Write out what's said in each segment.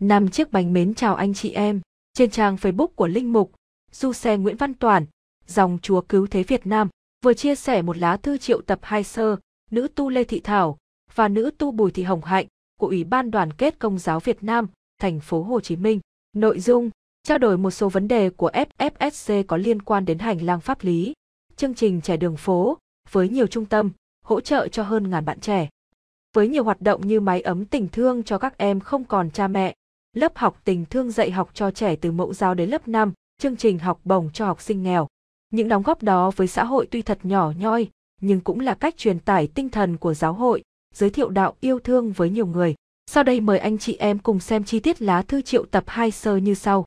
năm chiếc bánh mến chào anh chị em. Trên trang Facebook của Linh Mục, du xe Nguyễn Văn Toản, dòng chúa cứu thế Việt Nam, vừa chia sẻ một lá thư triệu tập hai sơ, nữ tu Lê Thị Thảo và nữ tu Bùi Thị Hồng Hạnh của Ủy ban Đoàn kết Công giáo Việt Nam, thành phố Hồ Chí Minh. Nội dung trao đổi một số vấn đề của FFSC có liên quan đến hành lang pháp lý, chương trình trẻ đường phố với nhiều trung tâm hỗ trợ cho hơn ngàn bạn trẻ. Với nhiều hoạt động như máy ấm tình thương cho các em không còn cha mẹ, Lớp học tình thương dạy học cho trẻ từ mẫu giáo đến lớp 5, chương trình học bổng cho học sinh nghèo. Những đóng góp đó với xã hội tuy thật nhỏ nhoi, nhưng cũng là cách truyền tải tinh thần của giáo hội, giới thiệu đạo yêu thương với nhiều người. Sau đây mời anh chị em cùng xem chi tiết lá thư triệu tập hai sơ như sau.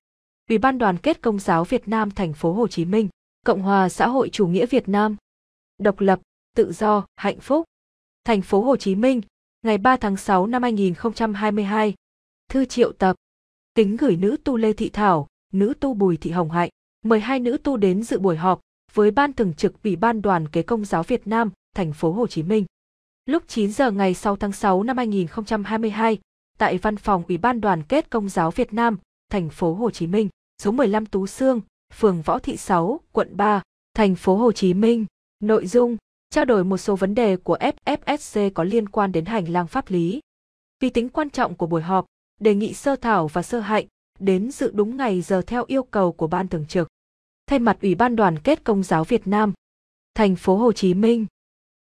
Ủy ban đoàn kết Công giáo Việt Nam thành phố Hồ Chí Minh, Cộng hòa xã hội chủ nghĩa Việt Nam. Độc lập, tự do, hạnh phúc. Thành phố Hồ Chí Minh, ngày 3 tháng 6 năm 2022, Thư triệu tập. tính gửi nữ tu Lê Thị Thảo, nữ tu Bùi Thị Hồng Hạnh, mời hai nữ tu đến dự buổi họp với ban thường trực Ủy ban Đoàn Kế Công giáo Việt Nam, thành phố Hồ Chí Minh. Lúc 9 giờ ngày 6 tháng 6 năm 2022, tại văn phòng Ủy ban Đoàn kết Công giáo Việt Nam, thành phố Hồ Chí Minh, số 15 Tú Sương, phường Võ Thị 6, quận 3, thành phố Hồ Chí Minh. Nội dung trao đổi một số vấn đề của FFSC có liên quan đến hành lang pháp lý. Vì tính quan trọng của buổi họp, đề nghị sơ thảo và sơ hạnh đến dự đúng ngày giờ theo yêu cầu của ban thường trực. Thay mặt Ủy ban Đoàn kết Công giáo Việt Nam, thành phố Hồ Chí Minh,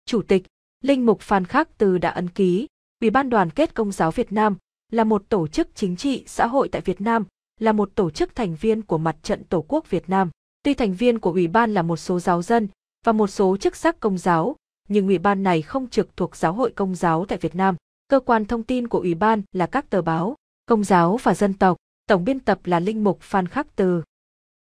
Chủ tịch Linh mục Phan Khắc Từ đã ấn ký, Ủy ban Đoàn kết Công giáo Việt Nam là một tổ chức chính trị xã hội tại Việt Nam, là một tổ chức thành viên của Mặt trận Tổ quốc Việt Nam. Tuy thành viên của ủy ban là một số giáo dân và một số chức sắc công giáo, nhưng ủy ban này không trực thuộc Giáo hội Công giáo tại Việt Nam. Cơ quan thông tin của ủy ban là các tờ báo, Công giáo và dân tộc, tổng biên tập là Linh Mục Phan Khắc Từ.